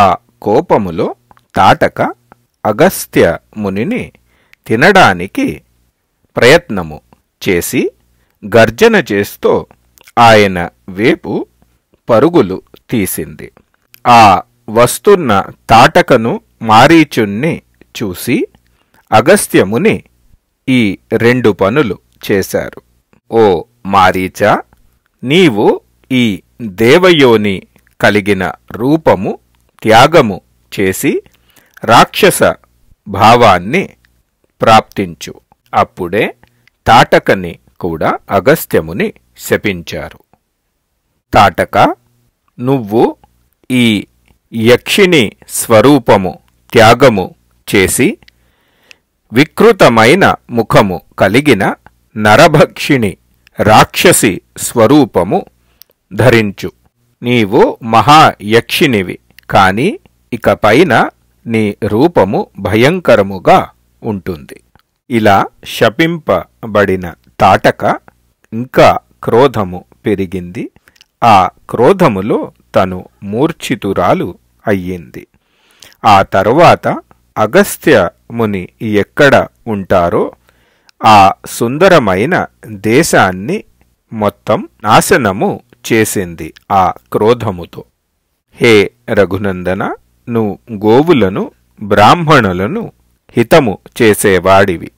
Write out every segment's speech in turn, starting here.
ఆ కోపములో తాటక అగస్త్య మునిని తినడానికి ప్రయత్నము చేసి గర్జన చేస్తూ ఆయన వేపు పరుగులు తీసింది ఆ వస్తున్న తాటకను మారీచుణ్ణి చూసి అగస్త్యముని ఈ రెండు పనులు చేశారు ఓ మారీచ నీవు ఈ దేవయోని కలిగిన రూపము త్యాగము చేసి రాక్షస భావాన్ని ప్రాప్తించు అప్పుడే తాటకని కూడా అగస్త్యముని శపించారు తాటక నువ్వు ఈ యక్షిణి స్వరూపము త్యాగము చేసి వికృతమైన ముఖము కలిగిన నరభక్షిణి రాక్షసి స్వరూపము ధరించు నీవు మహాయక్షినివి కాని ఇకపైన నీ రూపము భయంకరముగా ఉంటుంది ఇలా శపింపబడిన తాటక ఇంకా క్రోధము పెరిగింది ఆ క్రోధములో తను మూర్ఛితురాలు అయ్యింది ఆ తరువాత అగస్త్య ముని ఎక్కడ ఉంటారో ఆ సుందరమైన దేశాన్ని మొత్తం నాశనము చేసింది ఆ క్రోధముతో హే రఘునందన నువ్వు గోవులను బ్రాహ్మణులను హితము చేసేవాడివి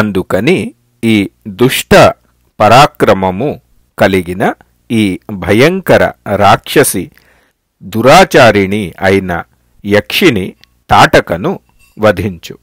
అందుకని ఈ దుష్ట పరాక్రమము కలిగిన ఈ భయంకర రాక్షసి దురాచారిణి అయిన యక్షిని తాటకను వధించు